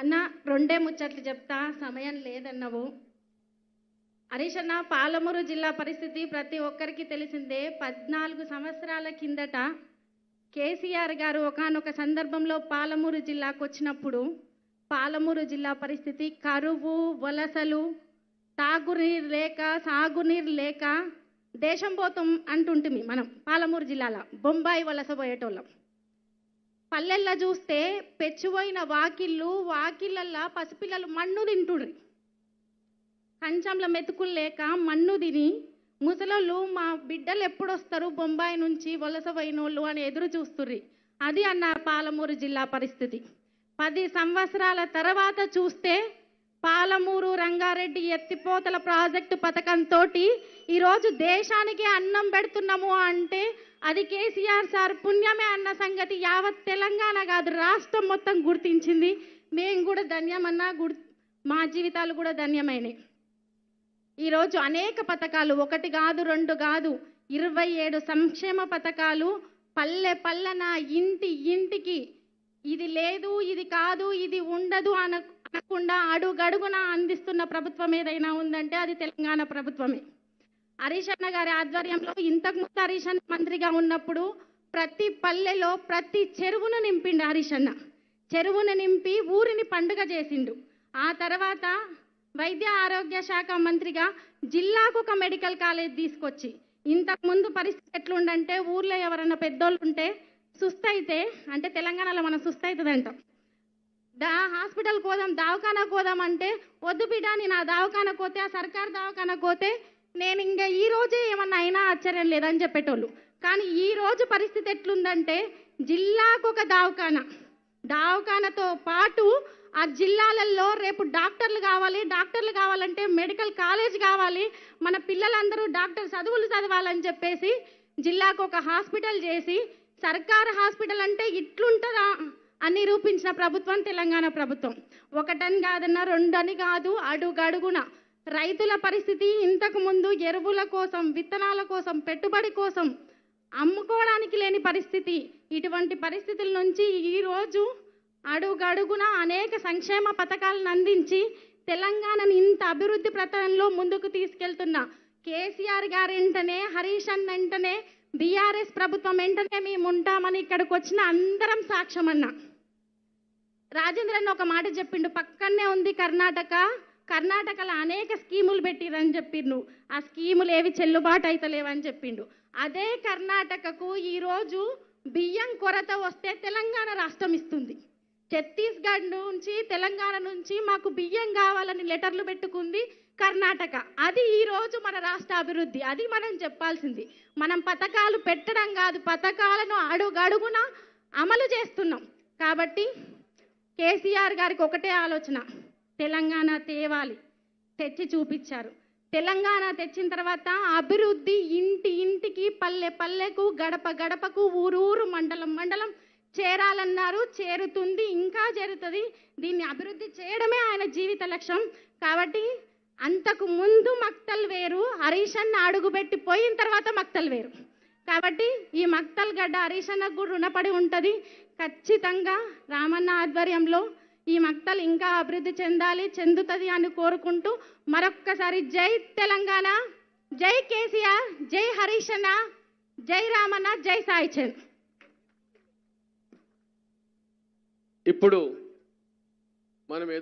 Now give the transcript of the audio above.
అన్న రెండే ముచ్చట్లు చెప్తా సమయం లేదన్నవు హరీష్ అన్న పాలమూరు జిల్లా పరిస్థితి ప్రతి ఒక్కరికి తెలిసిందే పద్నాలుగు సంవత్సరాల కిందట కేసీఆర్ గారు ఒకనొక సందర్భంలో పాలమూరు జిల్లాకు వచ్చినప్పుడు పాలమూరు జిల్లా పరిస్థితి కరువు వలసలు తాగునీరు లేక సాగునీరు లేక దేశం పోతాం అంటుంటుంది మనం పాలమూరు జిల్లాలో బొంబాయి వలస పోయేటోళ్ళం పల్లెల్లో చూస్తే పెచ్చిపోయిన వాకిళ్ళు వాకిళ్ళల్లో పసిపిల్లలు మన్ను తింటుండ్రి కంచంల మెతుకులు లేక మన్ను తిని ముసలోళ్ళు మా బిడ్డలు ఎప్పుడు వస్తారు బొంబాయి నుంచి వలస పోయినోళ్ళు అని ఎదురు చూస్తుర్రి అది అన్న పాలమూరు జిల్లా పరిస్థితి పది సంవత్సరాల తర్వాత చూస్తే పాలమూరు రంగారెడ్డి ఎత్తిపోతల ప్రాజెక్టు పథకంతో ఈరోజు దేశానికి అన్నం పెడుతున్నాము అంటే అది కేసీఆర్ సార్ పుణ్యమే అన్న సంగతి యావత్ తెలంగాణ కాదు రాష్ట్రం మొత్తం గుర్తించింది మేము కూడా ధన్యమన్నా గుర్ మా జీవితాలు కూడా ధన్యమైనవి ఈరోజు అనేక పథకాలు ఒకటి కాదు రెండు కాదు ఇరవై ఏడు సంక్షేమ పథకాలు పల్లె పల్లెన ఇంటి ఇంటికి ఇది లేదు ఇది కాదు ఇది ఉండదు అన అనకుండా అడుగడుగున అందిస్తున్న ప్రభుత్వం ఏదైనా ఉందంటే అది తెలంగాణ ప్రభుత్వమే హరీష్ అన్న గారి ఆధ్వర్యంలో ముందు హరీష్ అన్న మంత్రిగా ఉన్నప్పుడు ప్రతి పల్లెలో ప్రతి చెరువును నింపిండు హరీష్ అన్న చెరువును నింపి ఊరిని పండుగ చేసిండు ఆ తర్వాత వైద్య ఆరోగ్య శాఖ మంత్రిగా జిల్లాకు ఒక మెడికల్ కాలేజ్ తీసుకొచ్చి ఇంతకు ముందు పరిస్థితి ఎట్లుండంటే ఊర్లో ఎవరైనా పెద్దోళ్ళు ఉంటే సుస్థైతే అయితే అంటే తెలంగాణలో మనం సుస్థ అంటాం దా హాస్పిటల్ కోదాం దావఖానా కోదాం అంటే వద్దు బిడ్డ నేను ఆ దావఖానా కోతే ఆ సర్కార్ దావఖానా కోతే నేను ఇంకా ఈ రోజే ఏమన్నా అయినా ఆశ్చర్యం లేదని చెప్పేటోళ్ళు కానీ ఈ రోజు పరిస్థితి ఎట్లుందంటే జిల్లాకు ఒక దావఖాన దావఖానతో పాటు ఆ జిల్లాలలో రేపు డాక్టర్లు కావాలి డాక్టర్లు కావాలంటే మెడికల్ కాలేజ్ కావాలి మన పిల్లలందరూ డాక్టర్ చదువులు చదవాలని చెప్పేసి జిల్లాకు ఒక హాస్పిటల్ చేసి సర్కారు హాస్పిటల్ అంటే ఇట్లుంటుందా అని రూపించిన ప్రభుత్వం తెలంగాణ ప్రభుత్వం ఒకటని కాదన్నా రెండని కాదు అడుగడుగున రైతుల పరిస్థితి ఇంతకుముందు ఎరువుల కోసం విత్తనాల కోసం పెట్టుబడి కోసం అమ్ముకోవడానికి లేని పరిస్థితి ఇటువంటి పరిస్థితుల నుంచి ఈరోజు అడుగడుగున అనేక సంక్షేమ పథకాలను అందించి తెలంగాణను ఇంత అభివృద్ధి ప్రతంలో ముందుకు తీసుకెళ్తున్న కేసీఆర్ గారు వెంటనే హరీష్ అన్న వెంటనే బీఆర్ఎస్ ప్రభుత్వం వెంటనే మేము ఉంటామని ఇక్కడికి వచ్చిన అందరం సాక్ష్యం అన్న రాజేంద్రన్ ఒక మాట చెప్పిండు పక్కనే ఉంది కర్ణాటక కర్ణాటకలో అనేక స్కీములు పెట్టిరని చెప్పిండు ఆ స్కీములు ఏవి చెల్లుబాటు అవుతలేవని చెప్పిండు అదే కర్ణాటకకు ఈరోజు బియ్యం కొరత వస్తే తెలంగాణ రాష్ట్రం ఇస్తుంది ఛత్తీస్గఢ్ నుంచి తెలంగాణ నుంచి మాకు బియ్యం కావాలని లెటర్లు పెట్టుకుంది కర్ణాటక అది ఈరోజు మన రాష్ట్ర అభివృద్ధి అది మనం చెప్పాల్సింది మనం పథకాలు పెట్టడం కాదు పథకాలను అడుగడుగున అమలు చేస్తున్నాం కాబట్టి కేసీఆర్ గారికి ఒకటే ఆలోచన తెలంగాణ తేవాలి తెచ్చి చూపించారు తెలంగాణ తెచ్చిన తర్వాత అభివృద్ధి ఇంటి ఇంటికి పల్లె పల్లెకు గడప గడపకు ఊరూరు మండలం మండలం చేరాలన్నారు చేరుతుంది ఇంకా చేరుతుంది దీన్ని అభివృద్ధి చేయడమే ఆయన జీవిత లక్ష్యం కాబట్టి అంతకు ముందు మక్తల్ వేరు హరీషన్న అడుగుపెట్టి పోయిన తర్వాత మక్తల్ వేరు కాబట్టి ఈ మక్తల్ గడ్డ హరీషన్నకు కూడా రుణపడి ఉంటుంది ఖచ్చితంగా రామన్న ఆధ్వర్యంలో ఈ మక్తలు ఇంకా అభివృద్ధి చెందాలి చెందుతుంది అని కోరుకుంటూ మరొక్కసారి జై తెలంగాణ జై కేసీఆర్ జై హరీషణ జై రామన్న జై చంద్ ఇప్పుడు మనం